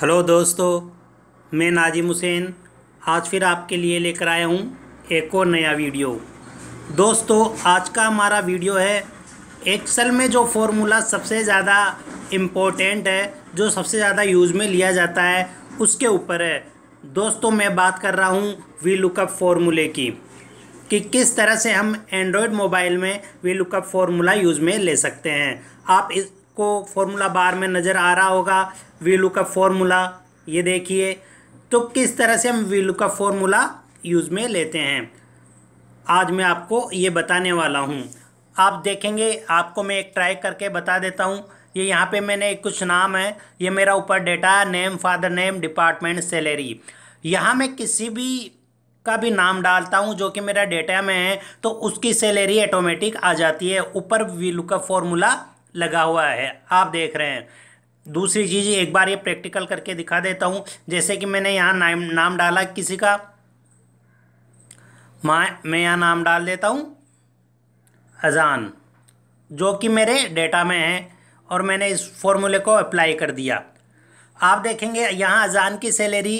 hello दोस्तों मैं नाजिम हुसैन आज फिर आपके लिए लेकर आया हूँ एक और नया वीडियो दोस्तों आज का हमारा वीडियो है एक्सेल में जो फॉर्मूला सबसे ज़्यादा इम्पोर्टेंट है जो सबसे ज़्यादा यूज़ में लिया जाता है उसके ऊपर है दोस्तों मैं बात कर रहा हूँ वी लुकअप फॉर्मूले की कि किस तरह से हम एंड्रॉयड मोबाइल में वी लुकअप फॉर्मूला यूज़ में ले सकते हैं आप इस आपको फॉर्मूला बार में नज़र आ रहा होगा वी लुकअप फॉर्मूला ये देखिए तो किस तरह से हम वी लुकअप फॉर्मूला यूज़ में लेते हैं आज मैं आपको ये बताने वाला हूँ आप देखेंगे आपको मैं एक ट्राई करके बता देता हूँ ये यहाँ पे मैंने कुछ नाम है ये मेरा ऊपर डेटा है name father name department salary यहाँ मैं किसी भी का भी नाम डालता हूँ जो कि मेरा डेटा में है तो उसकी सैलरी ऑटोमेटिक आ जाती है ऊपर वी लुकअप फॉर्मूला लगा हुआ है आप देख रहे हैं दूसरी चीज़ एक बार ये प्रैक्टिकल करके दिखा देता हूँ जैसे कि मैंने यहाँ नाम नाम डाला किसी का मैं यहाँ नाम डाल देता हूँ अजान जो कि मेरे डेटा में है और मैंने इस फॉर्मूले को अप्लाई कर दिया आप देखेंगे यहाँ अजान की सैलरी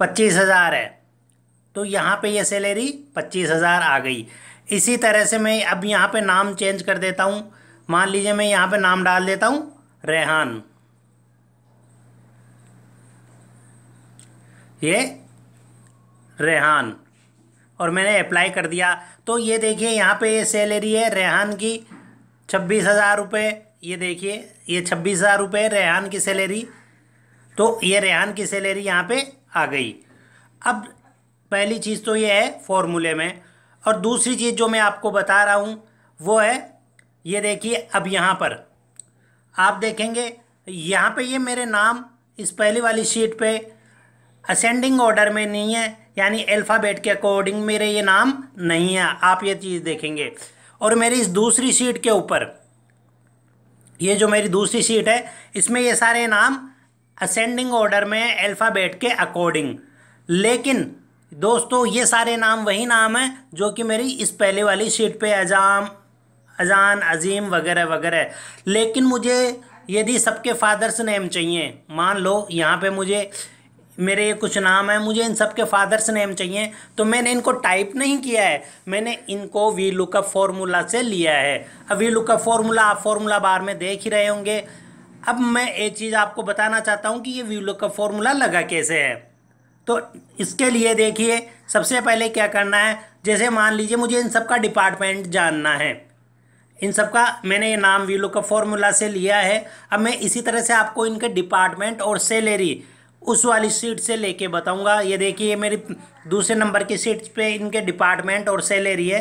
पच्चीस हज़ार है तो यहाँ पे ये सैलरी पच्चीस हज़ार आ गई इसी तरह से मैं अब यहाँ पे नाम चेंज कर देता हूँ मान लीजिए मैं यहाँ पे नाम डाल देता हूँ रेहान ये रेहान और मैंने अप्लाई कर दिया तो ये देखिए यहाँ पे ये सैलरी है रेहान की छब्बीस हज़ार रुपये ये देखिए ये छब्बीस हज़ार रुपये रेहान की सैलरी तो ये रेहान की सैलरी यहाँ पे आ गई अब पहली चीज़ तो ये है फॉर्मूले में और दूसरी चीज़ जो मैं आपको बता रहा हूँ वो है ये देखिए अब यहाँ पर आप देखेंगे यहाँ पे ये मेरे नाम इस पहली वाली शीट पे असेंडिंग ऑर्डर में नहीं है यानी अल्फ़ाबेट के अकॉर्डिंग मेरे ये नाम नहीं है आप ये चीज़ देखेंगे और मेरी इस दूसरी शीट के ऊपर ये जो मेरी दूसरी शीट है इसमें ये सारे नाम असेंडिंग ऑर्डर में अल्फ़ाबेट के अकॉर्डिंग लेकिन दोस्तों ये सारे नाम वही नाम हैं जो कि मेरी इस पहले वाली शीट पे एजाम अजान अजीम वगैरह वगैरह लेकिन मुझे यदि सबके फादर्स नेम चाहिए मान लो यहाँ पे मुझे मेरे ये कुछ नाम है मुझे इन सब के फादर्स नेम चाहिए तो मैंने इनको टाइप नहीं किया है मैंने इनको वी लुकअप फार्मूला से लिया है अब वी लुकअप फार्मूला आप फार्मूला बार में देख ही रहे होंगे अब मैं एक चीज़ आपको बताना चाहता हूँ कि ये वी लुकअप फार्मूला लगा कैसे है तो इसके लिए देखिए सबसे पहले क्या करना है जैसे मान लीजिए मुझे इन सब का डिपार्टमेंट जानना है इन सब का मैंने ये नाम वीलो का फॉर्मूला से लिया है अब मैं इसी तरह से आपको इनके डिपार्टमेंट और सैलरी उस वाली सीट से लेके बताऊंगा ये देखिए ये मेरी दूसरे नंबर की सीट पे इनके डिपार्टमेंट और सैलरी है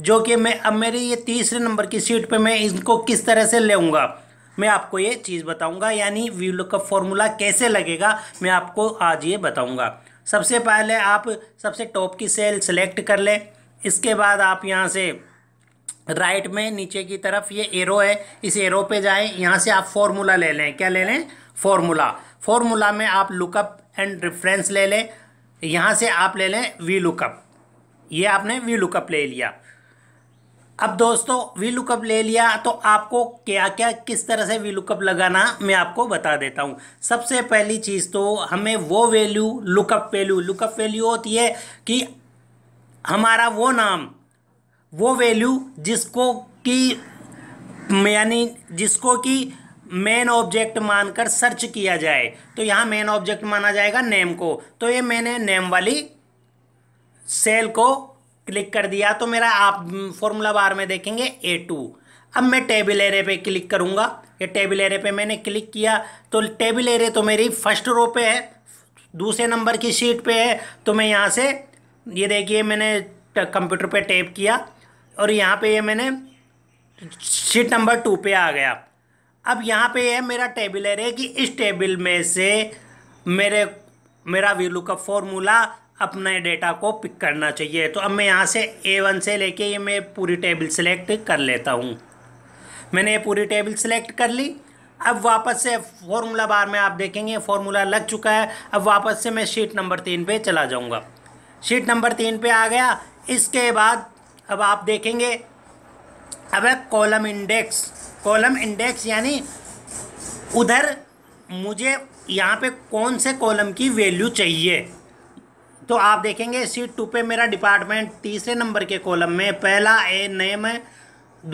जो कि मैं अब मेरी ये तीसरे नंबर की सीट पे मैं इनको किस तरह से लेऊंगा मैं आपको ये चीज़ बताऊँगा यानी वीलो का फॉर्मूला कैसे लगेगा मैं आपको आज ये बताऊँगा सबसे पहले आप सबसे टॉप की सेल सेलेक्ट कर लें इसके बाद आप यहाँ से राइट में नीचे की तरफ ये एरो है इस एरो पे जाएं यहाँ से आप फॉर्मूला ले लें क्या ले लें फॉर्मूला फॉर्मूला में आप लुकअप एंड रेफरेंस ले लें यहाँ से आप ले लें वी लुकअप ये आपने वी लुकअप ले लिया अब दोस्तों वी लुकअप ले लिया तो आपको क्या क्या किस तरह से वी लुकअप लगाना मैं आपको बता देता हूँ सबसे पहली चीज़ तो हमें वो value lookup value lookup value होती है कि हमारा वो नाम वो वैल्यू जिसको कि यानी जिसको कि मेन ऑब्जेक्ट मानकर सर्च किया जाए तो यहाँ मेन ऑब्जेक्ट माना जाएगा नेम को तो ये मैंने नेम वाली सेल को क्लिक कर दिया तो मेरा आप फॉर्मूला बार में देखेंगे ए टू अब मैं टेबल एरे पे क्लिक करूँगा ये टेबल एरे पे मैंने क्लिक किया तो टेबल एरे तो मेरी फर्स्ट रो पे है दूसरे नंबर की शीट पे है तो मैं यहाँ से ये देखिए मैंने कंप्यूटर पे टेप किया और यहाँ पे ये मैंने शीट नंबर टू पे आ गया अब यहाँ पे ये मेरा टेबल है कि इस टेबल में से मेरे मेरा वीलू का फॉर्मूला अपने डेटा को पिक करना चाहिए तो अब मैं यहाँ से ए वन से लेके ये मैं पूरी टेबल सेलेक्ट कर लेता हूँ मैंने ये पूरी टेबल सेलेक्ट कर ली अब वापस से फॉर्मूला बार में आप देखेंगे फॉर्मूला लग चुका है अब वापस से मैं शीट नंबर तीन पे चला जाऊँगा शीट नंबर तीन पे आ गया इसके बाद अब आप देखेंगे अब है कॉलम इंडेक्स कॉलम इंडेक्स यानी उधर मुझे यहाँ पे कौन से कॉलम की वैल्यू चाहिए तो आप देखेंगे सीट टू पे मेरा डिपार्टमेंट तीसरे नंबर के कॉलम में पहला ए नेम है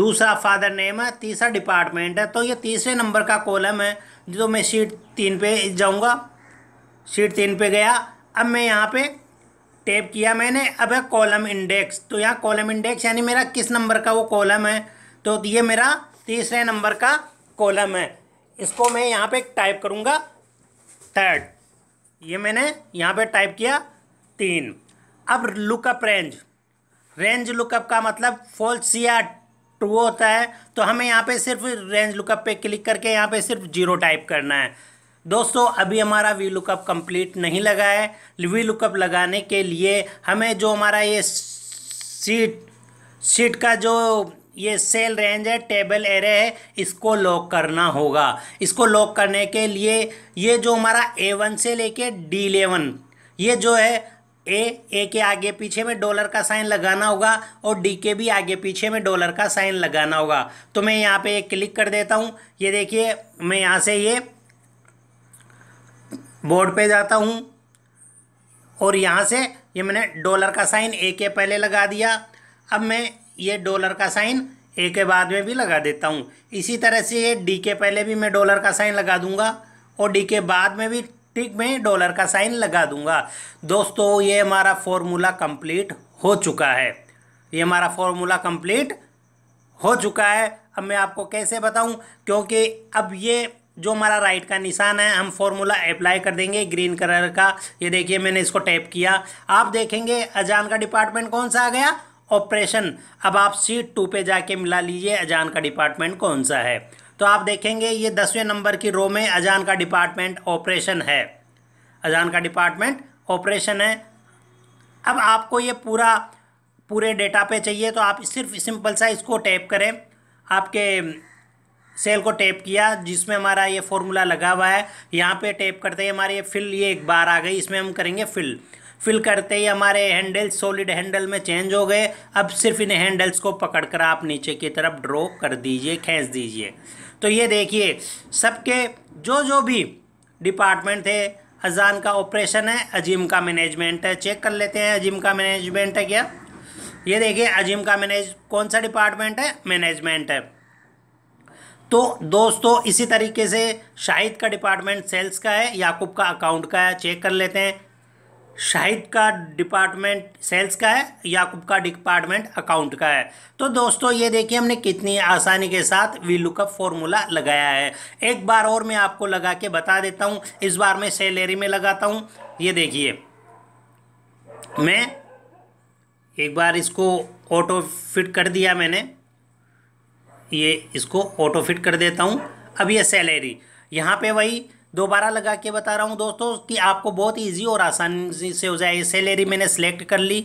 दूसरा फादर नेम है तीसरा डिपार्टमेंट है तो ये तीसरे नंबर का कॉलम है जो मैं सीट तीन पे जाऊँगा सीट तीन पे गया अब मैं यहाँ पे टैप किया मैंने अब है कॉलम इंडेक्स तो यहाँ कॉलम इंडेक्स यानी मेरा किस नंबर का वो कॉलम है तो ये मेरा तीसरे नंबर का कॉलम है इसको मैं यहाँ पे टाइप करूँगा थर्ड ये मैंने यहाँ पे टाइप किया तीन अब लुकअप रेंज रेंज लुकअप का मतलब सी आर टू होता है तो हमें यहाँ पे सिर्फ रेंज लुकअप पे क्लिक करके यहाँ पे सिर्फ जीरो टाइप करना है दोस्तों अभी हमारा वी लुकअप कंप्लीट नहीं लगा है वी लुकअप लगाने के लिए हमें जो हमारा ये सीट सीट का जो ये सेल रेंज है टेबल एरे है इसको लॉक करना होगा इसको लॉक करने के लिए ये जो हमारा ए वन से लेके डी लेवन ये जो है ए ए के आगे पीछे में डॉलर का साइन लगाना होगा और डी के भी आगे पीछे में डॉलर का साइन लगाना होगा तो मैं यहाँ पे क्लिक कर देता हूँ ये देखिए मैं यहाँ से ये बोर्ड पे जाता हूँ और यहाँ से ये मैंने डॉलर का साइन ए के पहले लगा दिया अब मैं ये डॉलर का साइन ए के बाद में भी लगा देता हूँ इसी तरह से ये डी के पहले भी मैं डॉलर का साइन लगा दूँगा और डी के बाद में भी ठीक मैं डॉलर का साइन लगा दूँगा दोस्तों ये हमारा फॉर्मूला कम्प्लीट हो चुका है ये हमारा फॉर्मूला कम्प्लीट हो चुका है अब मैं आपको कैसे बताऊं क्योंकि अब ये जो हमारा राइट का निशान है हम फॉर्मूला अप्लाई कर देंगे ग्रीन कलर का ये देखिए मैंने इसको टैप किया आप देखेंगे अजान का डिपार्टमेंट कौन सा आ गया ऑपरेशन अब आप सीट टू पे जाके मिला लीजिए अजान का डिपार्टमेंट कौन सा है तो आप देखेंगे ये दसवें नंबर की रो में अजान का डिपार्टमेंट ऑपरेशन है अजान का डिपार्टमेंट ऑपरेशन है अब आपको ये पूरा पूरे डेटा पे चाहिए तो आप सिर्फ सिंपल सा इसको टैप करें आपके सेल को टैप किया जिसमें हमारा ये फॉर्मूला लगा हुआ है यहाँ पे टैप करते ही हमारे ये फिल ये एक बार आ गई इसमें हम करेंगे फिल फिल करते ही हमारे हैंडल सॉलिड हैंडल में चेंज हो गए अब सिर्फ इन हैंडल्स को पकड़कर आप नीचे की तरफ ड्रॉ कर दीजिए खींच दीजिए तो ये देखिए सबके जो जो भी डिपार्टमेंट थे अजान का ऑपरेशन है अजीम का मैनेजमेंट है चेक कर लेते हैं अजीम का मैनेजमेंट है क्या ये देखिए अजीम का मैनेज कौन सा डिपार्टमेंट है मैनेजमेंट है तो दोस्तों इसी तरीके से शाहिद का डिपार्टमेंट सेल्स का है याकूब का अकाउंट का है चेक कर लेते हैं शाहिद का डिपार्टमेंट सेल्स का है याकूब का डिपार्टमेंट अकाउंट का है तो दोस्तों ये देखिए हमने कितनी आसानी के साथ वी लुकअप फॉर्मूला लगाया है एक बार और मैं आपको लगा के बता देता हूँ इस बार मैं सैलरी में लगाता हूँ ये देखिए मैं एक बार इसको ऑटो फिट कर दिया मैंने ये इसको ऑटो फिट कर देता हूँ अब ये सैलरी यहाँ पे वही दोबारा लगा के बता रहा हूँ दोस्तों कि आपको बहुत ईजी और आसानी से हो जाए सैलरी मैंने सेलेक्ट कर ली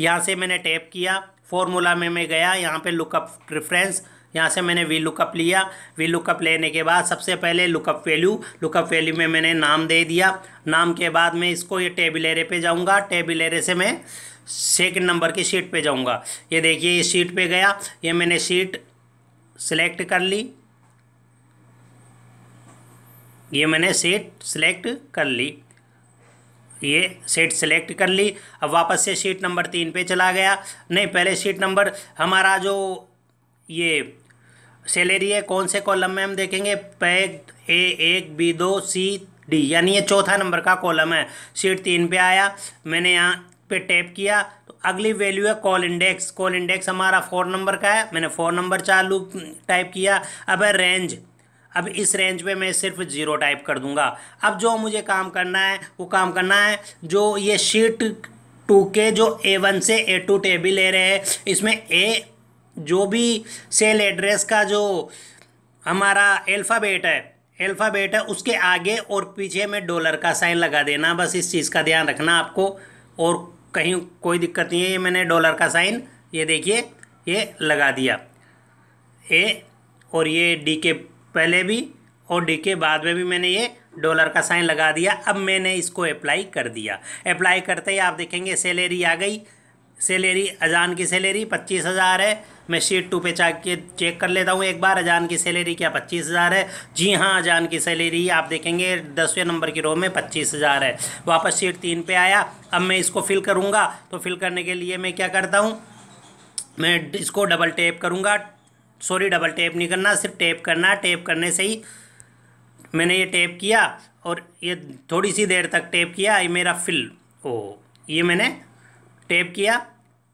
यहाँ से मैंने टैप किया फॉर्मूला में मैं गया यहाँ पे लुकअप रिफ्रेंस यहाँ से मैंने वी लुकअप लिया वी लुकअप लेने के बाद सबसे पहले लुकअप वैल्यू लुकअप वैल्यू में मैंने नाम दे दिया नाम के बाद मैं इसको ये टेबिलेरे पर जाऊँगा टेबिलेरे से मैं सेकेंड नंबर की शीट पे जाऊँगा ये देखिए ये शीट पे गया ये मैंने शीट सेलेक्ट कर ली ये मैंने सेट सेलेक्ट कर ली ये सेट सेलेक्ट कर ली अब वापस से शीट नंबर तीन पे चला गया नहीं पहले शीट नंबर हमारा जो ये सैलरी है कौन से कॉलम में हम देखेंगे पैक ए एक बी दो सी डी यानी ये चौथा नंबर का कॉलम है शीट तीन पे आया मैंने यहाँ पे टैप किया तो अगली वैल्यू है कॉल इंडेक्स कॉल इंडेक्स हमारा फोर नंबर का है मैंने फोर नंबर चालू टाइप किया अब है रेंज अब इस रेंज पे मैं सिर्फ ज़ीरो टाइप कर दूंगा अब जो मुझे काम करना है वो काम करना है जो ये शीट टू के जो ए वन से ए टू टेबल ले रहे हैं इसमें ए जो भी सेल एड्रेस का जो हमारा एल्फ़ाबेट है एल्फ़ाबेट है उसके आगे और पीछे में डॉलर का साइन लगा देना बस इस चीज़ का ध्यान रखना आपको और कहीं कोई दिक्कत नहीं है ये मैंने डॉलर का साइन ये देखिए ये लगा दिया ए और ये डी के पहले भी और डी के बाद में भी मैंने ये डॉलर का साइन लगा दिया अब मैंने इसको अप्लाई कर दिया अप्लाई करते ही आप देखेंगे सैलरी आ गई सैलरी अजान की सैलरी पच्चीस हज़ार है मैं शीट टू पे के चेक कर लेता हूँ एक बार अजान की सैलरी क्या पच्चीस हज़ार है जी हाँ अजान की सैलरी आप देखेंगे दसवें नंबर की रो में पच्चीस हज़ार है वापस शीट तीन पे आया अब मैं इसको फिल करूँगा तो फिल करने के लिए मैं क्या करता हूँ मैं इसको डबल टेप करूँगा सॉरी डबल टेप नहीं करना सिर्फ टेप करना टेप करने से ही मैंने ये टेप किया और ये थोड़ी सी देर तक टेप किया ये मेरा फिल ओ ये मैंने टेप किया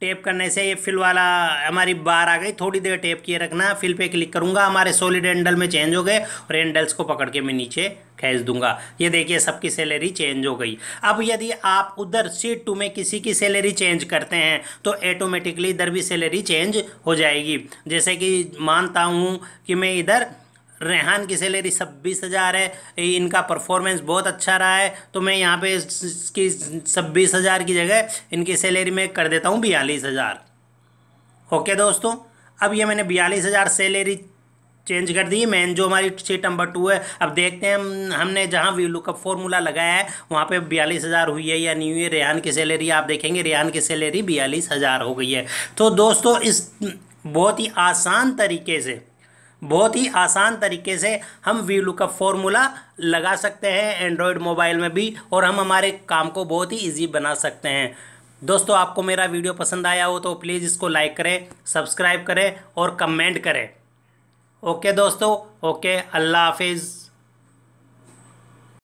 टेप करने से ये फिल वाला हमारी बार आ गई थोड़ी देर टेप किए रखना फिल पे क्लिक करूँगा हमारे सॉलिड एंडल में चेंज हो गए और एंडल्स को पकड़ के मैं नीचे खेच दूंगा ये देखिए सबकी सैलरी चेंज हो गई अब यदि आप उधर सीट टू में किसी की सैलरी चेंज करते हैं तो ऑटोमेटिकली इधर भी सैलरी चेंज हो जाएगी जैसे कि मानता हूँ कि मैं इधर रेहान की सैलरी छब्बीस हज़ार है इनका परफॉर्मेंस बहुत अच्छा रहा है तो मैं यहाँ पे इसकी छब्बीस हज़ार की जगह इनकी सैलरी में कर देता हूँ बयालीस हज़ार ओके दोस्तों अब ये मैंने बयालीस हज़ार सैलरी चेंज कर दी मेन जो हमारी सीट नंबर टू है अब देखते हैं हम हमने जहाँ वी लुकअप फॉर्मूला लगाया है वहाँ पे बयालीस हज़ार हुई है या नहीं हुई है रेहान की सैलरी आप देखेंगे रेहान की सैलरी बयालीस हज़ार हो गई है तो दोस्तों इस बहुत ही आसान तरीके से बहुत ही आसान तरीके से हम वी लुकअप फॉर्मूला लगा सकते हैं एंड्रॉयड मोबाइल में भी और हम हमारे काम को बहुत ही ईजी बना सकते हैं दोस्तों आपको मेरा वीडियो पसंद आया हो तो प्लीज़ इसको लाइक करें सब्सक्राइब करें और कमेंट करें ओके दोस्तों ओके अल्लाह हाफिज़